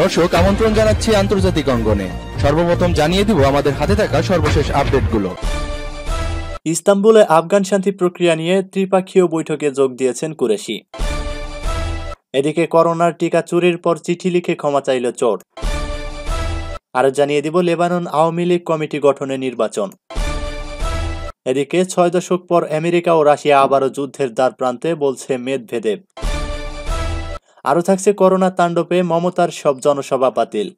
দর্শক আমন্ত্রণ জানাচ্ছি আন্তর্জাতিক অঙ্গনে সর্বপ্রথম জানিয়ে দিব আমাদের হাতে থাকা সর্বশেষ আপডেটগুলো ইস্তাম্বুলে আফগান শান্তি প্রক্রিয়া নিয়ে ত্রিপাক্ষীয় বৈঠকে যোগ দিয়েছেন কুরেশি এদিকে করোনার টিকা চুরির পর চিঠি লিখে ক্ষমা চাইল চোর আর জানিয়ে দিব লেবানন আওয়ামী লীগ কমিটি গঠনে নির্বাচন এদিকে ছয় দশক পর আমেরিকা ও রাশিয়া আবারও যুদ্ধের দ্বার প্রান্তে বলছে মেদভেদেব আরও থাকছে করোনা তাণ্ডবে মমতার সব জনসভা বাতিল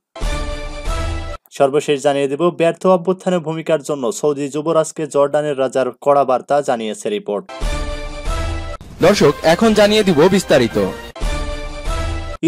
সর্বশেষ জানিয়ে দেব ব্যর্থ অভ্যুত্থানের ভূমিকার জন্য সৌদি যুবরাজকে জর্ডানের রাজার কড়া বার্তা জানিয়েছে রিপোর্ট দর্শক এখন জানিয়ে দিব বিস্তারিত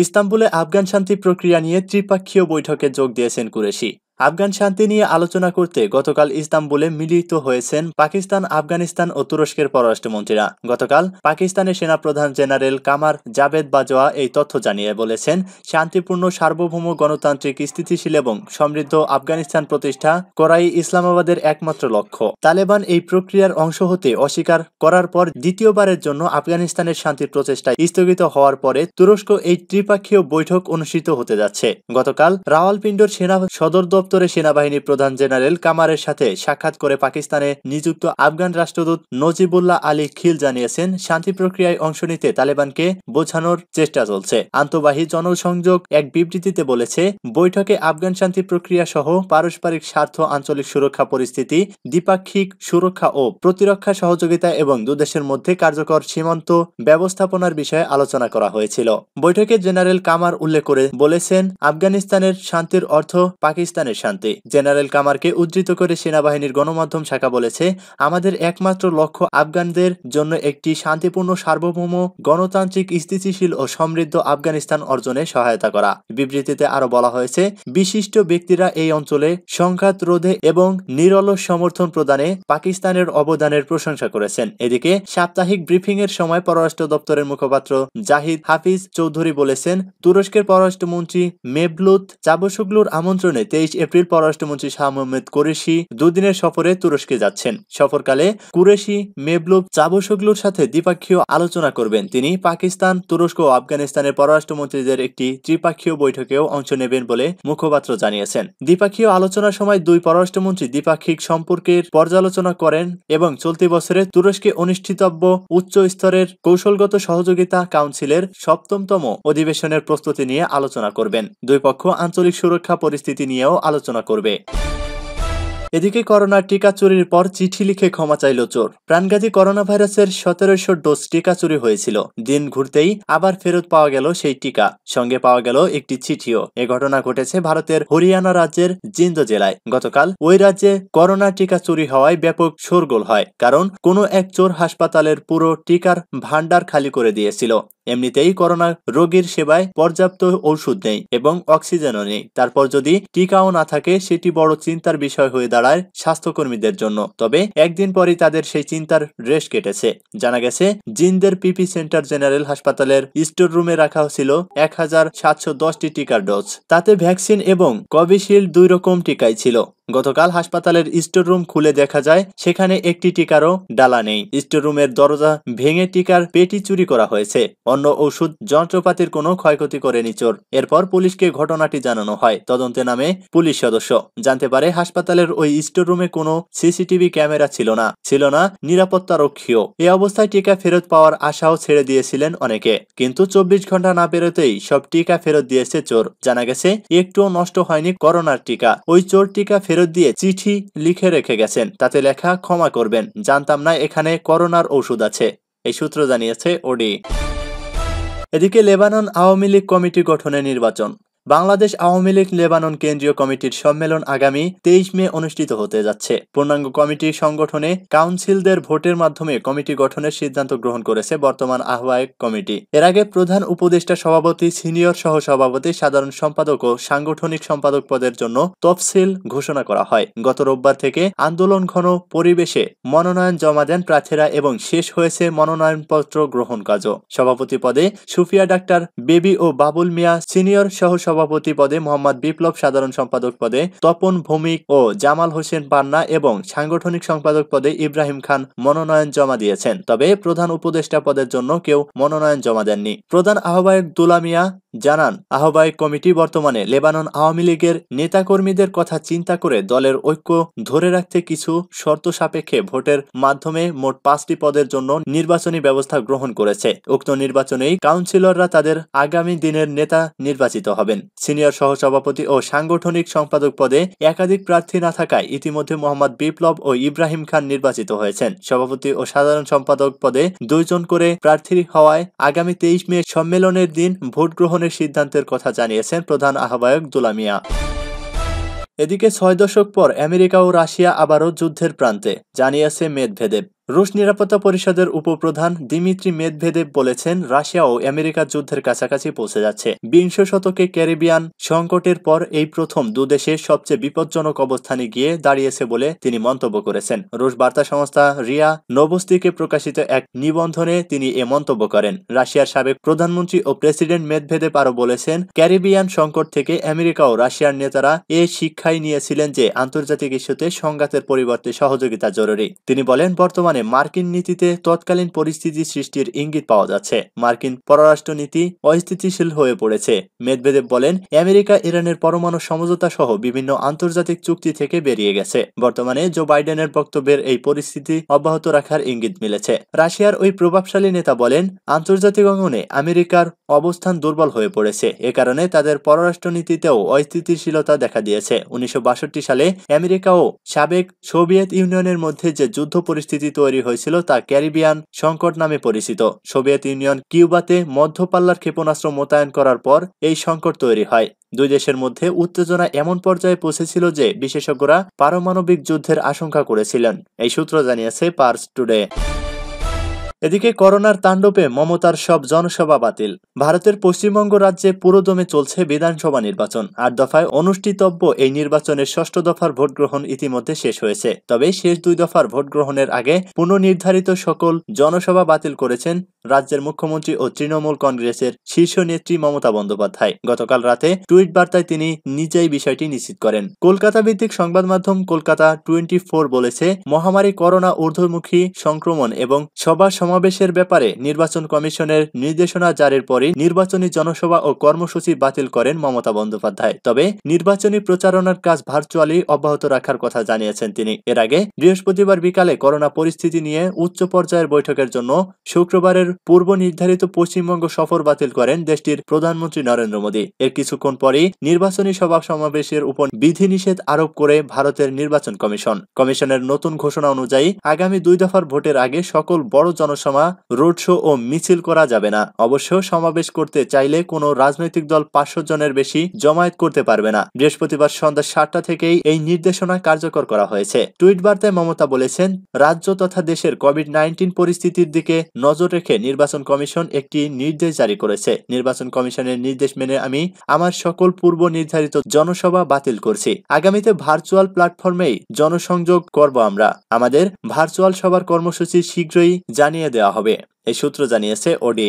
ইস্তাম্বুলে আফগান শান্তি প্রক্রিয়া নিয়ে ত্রিপাক্ষীয় বৈঠকে যোগ দিয়েছেন কুরেশি আফগান শান্তি নিয়ে আলোচনা করতে গতকাল ইস্তাম্বুলে মিলিত হয়েছেন পাকিস্তান আফগানিস্তান ও তুরস্কের পররাষ্ট্রমন্ত্রীরা গতকাল পাকিস্তানের সেনাপ্রধান জেনারেল কামার জাভেদ বাজোয়া এই তথ্য জানিয়ে বলেছেন শান্তিপূর্ণ সার্বভৌম গণতান্ত্রিক স্থিতিশীল এবং সমৃদ্ধ আফগানিস্তান প্রতিষ্ঠা করাই ইসলামাবাদের একমাত্র লক্ষ্য তালেবান এই প্রক্রিয়ার অংশ হতে অস্বীকার করার পর দ্বিতীয়বারের জন্য আফগানিস্তানের শান্তি প্রচেষ্টা স্থগিত হওয়ার পরে তুরস্ক এই ত্রিপাক্ষীয় বৈঠক অনুষ্ঠিত হতে যাচ্ছে গতকাল রাওয়ালপিন্ডর সেনা সদর দপ্তরে সেনাবাহিনী প্রধান জেনারেল কামারের সাথে সাক্ষাৎ করে পাকিস্তানে নিযুক্ত আফগান রাষ্ট্রদূত নজিবুল্লাহ আলী খিল জানিয়েছেন শান্তি প্রক্রিয়ায় অংশ নিতে তালেবানকে বোঝানোর চেষ্টা চলছে আন্তবাহী জনসংযোগ এক বিবৃতিতে বলেছে বৈঠকে আফগান শান্তি প্রক্রিয়া সহ পারস্পরিক স্বার্থ আঞ্চলিক সুরক্ষা পরিস্থিতি দ্বিপাক্ষিক সুরক্ষা ও প্রতিরক্ষা সহযোগিতা এবং দুদেশের মধ্যে কার্যকর সীমান্ত ব্যবস্থাপনার বিষয়ে আলোচনা করা হয়েছিল বৈঠকে জেনারেল কামার উল্লেখ করে বলেছেন আফগানিস্তানের শান্তির অর্থ পাকিস্তানে স্থায়ী শান্তি জেনারেল কামারকে উদ্ধৃত করে সেনাবাহিনীর গণমাধ্যম শাখা বলেছে আমাদের একমাত্র লক্ষ্য আফগানদের জন্য একটি শান্তিপূর্ণ সার্বভৌম গণতান্ত্রিক স্থিতিশীল ও সমৃদ্ধ আফগানিস্তান অর্জনে সহায়তা করা বিবৃতিতে আরো বলা হয়েছে বিশিষ্ট ব্যক্তিরা এই অঞ্চলে সংঘাত রোধে এবং নিরলস সমর্থন প্রদানে পাকিস্তানের অবদানের প্রশংসা করেছেন এদিকে সাপ্তাহিক ব্রিফিং এর সময় পররাষ্ট্র দপ্তরের মুখপাত্র জাহিদ হাফিজ চৌধুরী বলেছেন তুরস্কের পররাষ্ট্রমন্ত্রী মেভলুত চাবসুগলুর আমন্ত্রণে তেইশ এপ্রিল পররাষ্ট্রমন্ত্রী শাহ মোহাম্মদ কুরেশি দুদিনের সফরে তুরস্কে যাচ্ছেন সফরকালে কুরেশি মেবলুব চাবসগলুর সাথে দ্বিপাক্ষীয় আলোচনা করবেন তিনি পাকিস্তান তুরস্ক ও আফগানিস্তানের পররাষ্ট্রমন্ত্রীদের একটি ত্রিপাক্ষীয় বৈঠকেও অংশ নেবেন বলে মুখপাত্র জানিয়েছেন দ্বিপাক্ষীয় আলোচনার সময় দুই পররাষ্ট্রমন্ত্রী দ্বিপাক্ষিক সম্পর্কের পর্যালোচনা করেন এবং চলতি বছরে তুরস্কে অনুষ্ঠিতব্য উচ্চ স্তরের কৌশলগত সহযোগিতা কাউন্সিলের সপ্তমতম অধিবেশনের প্রস্তুতি নিয়ে আলোচনা করবেন দুই পক্ষ আঞ্চলিক সুরক্ষা পরিস্থিতি নিয়েও আলোচনা আলোচনা করবে এদিকে করোনার টিকা চুরির পর চিঠি লিখে ক্ষমা চাইল চোর প্রাণঘাতী করোনা ভাইরাসের সতেরোশো ডোজ টিকা চুরি হয়েছিল দিন ঘুরতেই আবার ফেরত পাওয়া গেল সেই টিকা সঙ্গে পাওয়া গেল একটি চিঠিও এ ঘটনা ঘটেছে ভারতের হরিয়ানা রাজ্যের জিন্দ জেলায় গতকাল ওই রাজ্যে করোনা টিকা চুরি হওয়ায় ব্যাপক শোরগোল হয় কারণ কোনো এক চোর হাসপাতালের পুরো টিকার ভান্ডার খালি করে দিয়েছিল এমনিতেই করোনা রোগীর সেবায় পর্যাপ্ত ঔষধ নেই এবং অক্সিজেনও নেই তারপর যদি টিকাও না থাকে সেটি বড় চিন্তার বিষয় হয়ে দাঁড়ায় স্বাস্থ্যকর্মীদের জন্য তবে একদিন পরই তাদের সেই চিন্তার রেশ কেটেছে জানা গেছে জিন্দের পিপি সেন্টার জেনারেল হাসপাতালের স্টোর রুমে রাখা ছিল এক হাজার সাতশো দশটি টিকার ডোজ তাতে ভ্যাকসিন এবং কোভিশিল্ড দুই রকম টিকাই ছিল গতকাল হাসপাতালের স্টোর রুম খুলে দেখা যায় সেখানে একটি টিকারও ডালা নেই রুমের দরজা ভেঙে টিকার পেটি চুরি করা হয়েছে অন্য ওষুধ যন্ত্রপাতির কোনো ক্ষয়ক্ষতি করেনি চোর এরপর পুলিশকে ঘটনাটি জানানো হয় তদন্তে নামে পুলিশ সদস্য জানতে পারে হাসপাতালের ওই স্টোর রুমে কোনো সিসিটিভি ক্যামেরা ছিল না ছিল না নিরাপত্তা রক্ষীও এ অবস্থায় টিকা ফেরত পাওয়ার আশাও ছেড়ে দিয়েছিলেন অনেকে কিন্তু চব্বিশ ঘন্টা না পেরোতেই সব টিকা ফেরত দিয়েছে চোর জানা গেছে একটুও নষ্ট হয়নি করোনার টিকা ওই চোর টিকা ফেরত ফেরত দিয়ে চিঠি লিখে রেখে গেছেন তাতে লেখা ক্ষমা করবেন জানতাম না এখানে করোনার ঔষধ আছে এই সূত্র জানিয়েছে ওডি এদিকে লেবানন আওয়ামী লীগ কমিটি গঠনের নির্বাচন বাংলাদেশ আওয়ামী লীগ লেবানন কেন্দ্রীয় কমিটির সম্মেলন আগামী তেইশ মে অনুষ্ঠিত হতে যাচ্ছে পূর্ণাঙ্গ কমিটি সংগঠনে কাউন্সিলদের ভোটের মাধ্যমে কমিটি গঠনের সিদ্ধান্ত গ্রহণ করেছে বর্তমান আহ্বায়ক কমিটি এর আগে প্রধান উপদেষ্টা সভাপতি সিনিয়র সভাপতি সাধারণ সম্পাদক ও সাংগঠনিক সম্পাদক পদের জন্য তফসিল ঘোষণা করা হয় গত রোববার থেকে আন্দোলন ঘন পরিবেশে মনোনয়ন জমা দেন প্রার্থীরা এবং শেষ হয়েছে মনোনয়নপত্র গ্রহণ কাজও সভাপতি পদে সুফিয়া ডাক্তার বেবি ও বাবুল মিয়া সিনিয়র সহসভাপতি সভাপতি পদে মোহাম্মদ বিপ্লব সাধারণ সম্পাদক পদে তপন ভৌমিক ও জামাল হোসেন পান্না এবং সাংগঠনিক সম্পাদক পদে ইব্রাহিম খান মনোনয়ন জমা দিয়েছেন তবে প্রধান উপদেষ্টা পদের জন্য কেউ মনোনয়ন জমা দেননি প্রধান আহ্বায়ক দুলামিয়া জানান আহ্বায়ক কমিটি বর্তমানে লেবানন আওয়ামী লীগের নেতাকর্মীদের কথা চিন্তা করে দলের ঐক্য ধরে রাখতে কিছু শর্ত সাপেক্ষে ভোটের মাধ্যমে মোট পাঁচটি পদের জন্য নির্বাচনী ব্যবস্থা গ্রহণ করেছে উক্ত নির্বাচনেই কাউন্সিলররা তাদের আগামী দিনের নেতা নির্বাচিত হবেন সিনিয়র সহসভাপতি ও সাংগঠনিক সম্পাদক পদে একাধিক প্রার্থী না থাকায় ইতিমধ্যে মোহাম্মদ বিপ্লব ও ইব্রাহিম খান নির্বাচিত হয়েছেন সভাপতি ও সাধারণ সম্পাদক পদে দুইজন করে প্রার্থী হওয়ায় আগামী তেইশ মে সম্মেলনের দিন ভোট গ্রহণের সিদ্ধান্তের কথা জানিয়েছেন প্রধান আহ্বায়ক দুলামিয়া এদিকে ছয় দশক পর আমেরিকা ও রাশিয়া আবারও যুদ্ধের প্রান্তে জানিয়েছে মেদভেদেব রুশ নিরাপত্তা পরিষদের উপপ্রধান দিমিত্রি মেদভেদেব বলেছেন রাশিয়া ও আমেরিকা যুদ্ধের কাছাকাছি পৌঁছে যাচ্ছে বিংশ শতকে ক্যারিবিয়ান সংকটের পর এই প্রথম দুদেশের সবচেয়ে বিপজ্জনক অবস্থানে গিয়ে দাঁড়িয়েছে বলে তিনি মন্তব্য করেছেন রুশ বার্তা সংস্থা রিয়া নবস্তিকে প্রকাশিত এক নিবন্ধনে তিনি এ মন্তব্য করেন রাশিয়ার সাবেক প্রধানমন্ত্রী ও প্রেসিডেন্ট মেদভেদেব আরও বলেছেন ক্যারিবিয়ান সংকট থেকে আমেরিকা ও রাশিয়ার নেতারা এ শিক্ষাই নিয়েছিলেন যে আন্তর্জাতিক ইস্যুতে সংঘাতের পরিবর্তে সহযোগিতা জরুরি তিনি বলেন বর্তমানে বর্তমানে মার্কিন নীতিতে তৎকালীন পরিস্থিতি সৃষ্টির ইঙ্গিত পাওয়া যাচ্ছে মার্কিন পররাষ্ট্র নীতি অস্থিতিশীল হয়ে পড়েছে মেদভেদেব বলেন আমেরিকা ইরানের পরমাণু সমঝোতা সহ বিভিন্ন আন্তর্জাতিক চুক্তি থেকে বেরিয়ে গেছে বর্তমানে জো বাইডেনের বক্তব্যের এই পরিস্থিতি অব্যাহত রাখার ইঙ্গিত মিলেছে রাশিয়ার ওই প্রভাবশালী নেতা বলেন আন্তর্জাতিক অঙ্গনে আমেরিকার অবস্থান দুর্বল হয়ে পড়েছে এ কারণে তাদের পররাষ্ট্র নীতিতেও অস্থিতিশীলতা দেখা দিয়েছে উনিশশো সালে আমেরিকা ও সাবেক সোভিয়েত ইউনিয়নের মধ্যে যে যুদ্ধ পরিস্থিতি তৈরি তৈরি হয়েছিল তা ক্যারিবিয়ান সংকট নামে পরিচিত সোভিয়েত ইউনিয়ন কিউবাতে মধ্যপাল্লার ক্ষেপণাস্ত্র মোতায়েন করার পর এই সংকট তৈরি হয় দুই দেশের মধ্যে উত্তেজনা এমন পর্যায়ে পৌঁছেছিল যে বিশেষজ্ঞরা পারমাণবিক যুদ্ধের আশঙ্কা করেছিলেন এই সূত্র জানিয়েছে পার্স টুডে এদিকে করোনার তাণ্ডবে মমতার সব জনসভা বাতিল ভারতের পশ্চিমবঙ্গ রাজ্যে পুরোদমে চলছে বিধানসভা নির্বাচন আট দফায় অনুষ্ঠিতব্য এই নির্বাচনের ষষ্ঠ দফার ভোট গ্রহণ ইতিমধ্যে শেষ হয়েছে তবে শেষ দুই দফার ভোট গ্রহণের আগে পুনর্নির্ধারিত সকল জনসভা বাতিল করেছেন রাজ্যের মুখ্যমন্ত্রী ও তৃণমূল কংগ্রেসের শীর্ষ নেত্রী মমতা বন্দ্যোপাধ্যায় গতকাল রাতে টুইট বার্তায় তিনি নিজেই বিষয়টি নিশ্চিত করেন কলকাতা ভিত্তিক সংবাদ মাধ্যম কলকাতা টোয়েন্টি ফোর বলেছে মহামারী করোনা ঊর্ধ্বমুখী সংক্রমণ এবং সভা সমাবেশের ব্যাপারে নির্বাচন কমিশনের নির্দেশনা জারির পরই নির্বাচনী জনসভা ও কর্মসূচি বাতিল করেন মমতা বন্দ্যোপাধ্যায় তবে নির্বাচনী প্রচারণার কাজ ভার্চুয়ালি অব্যাহত রাখার কথা জানিয়েছেন তিনি এর আগে বৃহস্পতিবার বিকালে করোনা পরিস্থিতি নিয়ে উচ্চ পর্যায়ের বৈঠকের জন্য শুক্রবারের পূর্ব নির্ধারিত পশ্চিমবঙ্গ সফর বাতিল করেন দেশটির প্রধানমন্ত্রী নরেন্দ্র মোদী এর কিছুক্ষণ পরেই নির্বাচনী সভা সমাবেশের উপর বিধিনিষেধ আরোপ করে ভারতের নির্বাচন কমিশন কমিশনের নতুন ঘোষণা অনুযায়ী আগামী দুই দফার ভোটের আগে সকল বড় জনসভা রোড শো ও মিছিল করা যাবে না অবশ্য সমাবেশ করতে চাইলে কোনো রাজনৈতিক দল পাঁচশো জনের বেশি জমায়েত করতে পারবে না বৃহস্পতিবার সন্ধ্যা সাতটা থেকেই এই নির্দেশনা কার্যকর করা হয়েছে টুইট বার্তায় মমতা বলেছেন রাজ্য তথা দেশের কোভিড নাইন্টিন পরিস্থিতির দিকে নজর রেখে নির্বাচন কমিশন একটি নির্দেশ জারি করেছে নির্বাচন কমিশনের নির্দেশ মেনে আমি আমার সকল পূর্ব নির্ধারিত জনসভা বাতিল করছি আগামীতে ভার্চুয়াল প্ল্যাটফর্মেই জনসংযোগ করব আমরা আমাদের ভার্চুয়াল সভার কর্মসূচি শীঘ্রই জানিয়ে দেওয়া হবে এই সূত্র জানিয়েছে ওডি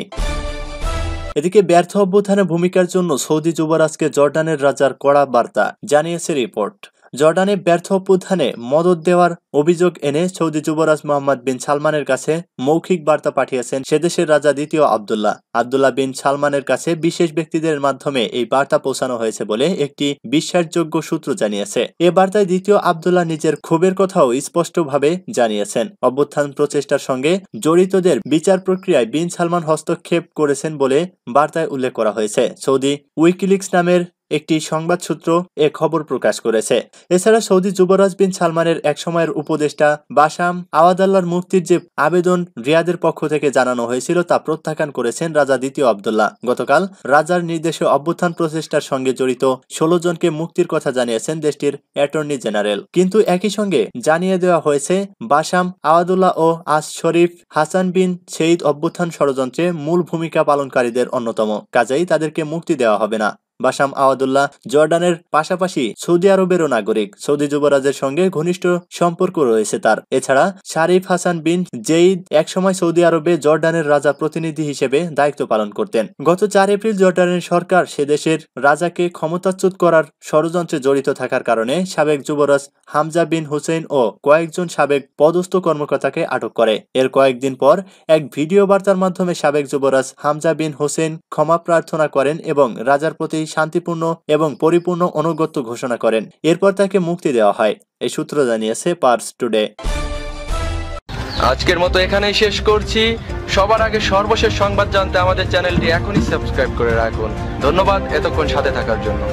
এদিকে ব্যর্থ অভ্যুত্থানে ভূমিকার জন্য সৌদি যুবরাজকে জর্ডানের রাজার কড়া বার্তা জানিয়েছে রিপোর্ট জর্ডানে ব্যর্থ অভ্যুত্থানে মদত দেওয়ার অভিযোগ এনে সৌদি যুবরাজ মোহাম্মদ বিন সালমানের কাছে মৌখিক বার্তা পাঠিয়েছেন সেদেশের রাজা দ্বিতীয় আবদুল্লাহ আবদুল্লাহ বিন সালমানের কাছে বিশেষ ব্যক্তিদের মাধ্যমে এই বার্তা পৌঁছানো হয়েছে বলে একটি বিশ্বাসযোগ্য সূত্র জানিয়েছে এ বার্তায় দ্বিতীয় আবদুল্লাহ নিজের ক্ষোভের কথাও স্পষ্টভাবে জানিয়েছেন অভ্যুত্থান প্রচেষ্টার সঙ্গে জড়িতদের বিচার প্রক্রিয়ায় বিন সালমান হস্তক্ষেপ করেছেন বলে বার্তায় উল্লেখ করা হয়েছে সৌদি উইকিলিক্স নামের একটি সংবাদ সূত্র এ খবর প্রকাশ করেছে এছাড়া সৌদি যুবরাজ বিন সালমানের এক সময়ের উপদেষ্টা বাসাম আওয়াদাল্লার মুক্তির যে আবেদন রিয়াদের পক্ষ থেকে জানানো হয়েছিল তা প্রত্যাখ্যান করেছেন রাজা দ্বিতীয় আবদুল্লাহ গতকাল রাজার নির্দেশে অভ্যুত্থান প্রচেষ্টার সঙ্গে জড়িত ষোলো জনকে মুক্তির কথা জানিয়েছেন দেশটির অ্যাটর্নি জেনারেল কিন্তু একই সঙ্গে জানিয়ে দেওয়া হয়েছে বাসাম আওয়াদুল্লাহ ও আস শরীফ হাসান বিন সেইদ অভ্যুত্থান ষড়যন্ত্রে মূল ভূমিকা পালনকারীদের অন্যতম কাজেই তাদেরকে মুক্তি দেওয়া হবে না বাসাম আওয়াদুল্লাহ জর্ডানের পাশাপাশি সৌদি আরবেরও নাগরিক সৌদি যুবরাজের সঙ্গে ঘনিষ্ঠ সম্পর্ক রয়েছে তার এছাড়া শারিফ হাসান বিন জেইদ একসময় সৌদি আরবে জর্ডানের রাজা প্রতিনিধি হিসেবে দায়িত্ব পালন করতেন গত চার এপ্রিল জর্ডানের সরকার সে দেশের রাজাকে ক্ষমতাচ্যুত করার ষড়যন্ত্রে জড়িত থাকার কারণে সাবেক যুবরাজ হামজা বিন হুসেন ও কয়েকজন সাবেক পদস্থ কর্মকর্তাকে আটক করে এর কয়েকদিন পর এক ভিডিও বার্তার মাধ্যমে সাবেক যুবরাজ হামজা বিন হোসেন ক্ষমা প্রার্থনা করেন এবং রাজার প্রতি শান্তিপূর্ণ এবং পরিপূর্ণ অনুগত্য ঘোষণা করেন এরপর তাকে মুক্তি দেওয়া হয় এই সূত্র জানিয়েছে পার্স টুডে আজকের মতো এখানেই শেষ করছি সবার আগে সর্বশেষ সংবাদ জানতে আমাদের চ্যানেলটি এখনই সাবস্ক্রাইব করে রাখুন ধন্যবাদ এতক্ষণ সাথে থাকার জন্য